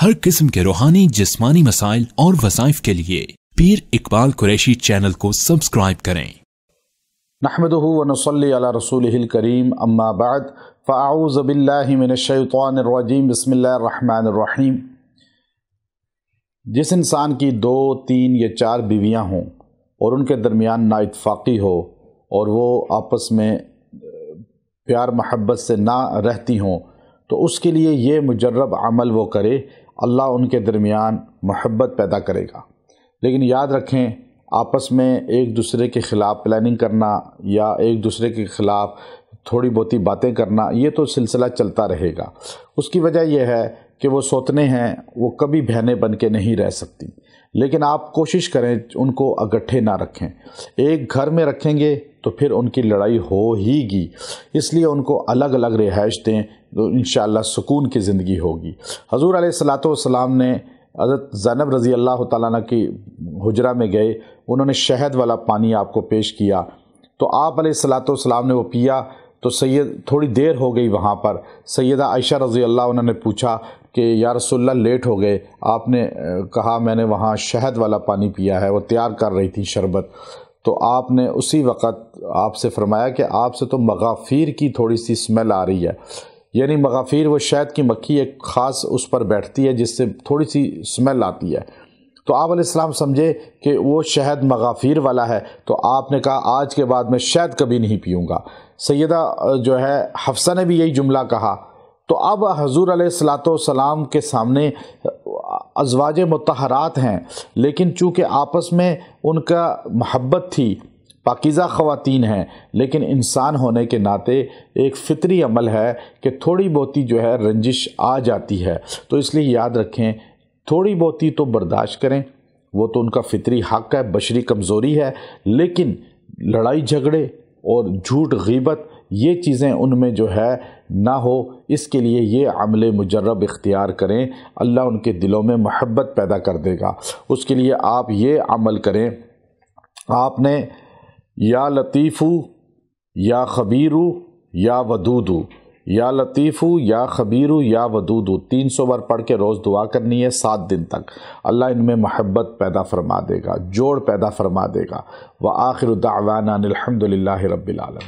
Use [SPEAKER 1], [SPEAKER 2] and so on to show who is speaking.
[SPEAKER 1] हर किस्म के रूहानी जिस्मानी मसाइल और वसाइफ के लिए पीर इकबाल कुरैशी चैनल को सब्सक्राइब करें नहमदूनसल रसूल करीम अम्माबाद फ़ाऊज़बिल्लिमिनशैतवानरजीम बसमीम जिस इंसान की दो तीन या चार बीवियाँ हों और उनके दरमियान नाइतफाक़ी हो और वो आपस में प्यार मोहब्बत से ना रहती हों तो उसके लिए ये मुजरब अमल वो करे अल्लाह उनके दरमियान मोहब्बत पैदा करेगा लेकिन याद रखें आपस में एक दूसरे के ख़िलाफ़ प्लानिंग करना या एक दूसरे के ख़िलाफ़ थोड़ी बहुत बातें करना ये तो सिलसिला चलता रहेगा उसकी वजह यह है कि वो सोतने हैं वो कभी बहने बन के नहीं रह सकती लेकिन आप कोशिश करें उनको इकट्ठे ना रखें एक घर में रखेंगे तो फिर उनकी लड़ाई हो हीगी इसलिए उनको अलग अलग रिहाइश दें तो इन सुकून की ज़िंदगी होगी हजूर सलाम ने हज़रत ज़ैनब रज़ी अल्लाह ताली की हजरा में गए उन्होंने शहद वाला पानी आपको पेश किया तो आप सलाम ने वो पिया तो सैद थोड़ी देर हो गई वहाँ पर सैदा आयशा रज़ी अल्लाह उन्होंने पूछा कि या रसोल्ला लेट हो गए आपने कहा मैंने वहाँ शहद वाला पानी पिया है वो तैयार कर रही थी शरबत तो आपने उसी वक़्त आपसे फरमाया कि आपसे तो मगाफिर की थोड़ी सी स्मेल आ रही है यानी मगाफिर वो शहद की मक्खी एक ख़ास उस पर बैठती है जिससे थोड़ी सी स्मेल आती है तो आप आपलाम समझे कि वो शहद मगाफिर वाला है तो आपने कहा आज के बाद मैं शहद कभी नहीं पीऊँगा सैदा जो है हफ्सा ने भी यही जुमला कहा तो अब हजूर सलाम के सामने अजवाज मतहरात हैं लेकिन चूँकि आपस में उनका महब्बत थी पाकिज़ा ख़वातीन हैं लेकिन इंसान होने के नाते एक फ़ितरी अमल है कि थोड़ी बहुती जो है रंजिश आ जाती है तो इसलिए याद रखें थोड़ी बहुती तो बर्दाश्त करें वो तो उनका फ़ितरी हक़ है बशरी कमज़ोरी है लेकिन लड़ाई झगड़े और झूठ गीबत ये चीज़ें उनमें जो है ना हो इसके लिए ये अमल मुजरब इख्तियार करें अल्लाह उनके दिलों में महब्बत पैदा कर देगा उसके लिए आप ये अमल करें आपने या लतीफ़ू या खबीरू या वदूदू या लतीफ़ू या खबीरू या वदूदू तीन सौ बार पढ़ के रोज़ दुआ करनी है सात दिन तक अल्लाह इनमें महब्बत पैदा फरमा देगा जोड़ पैदा फरमा देगा व आखिर दावाना अलहमदिल्ला रबालम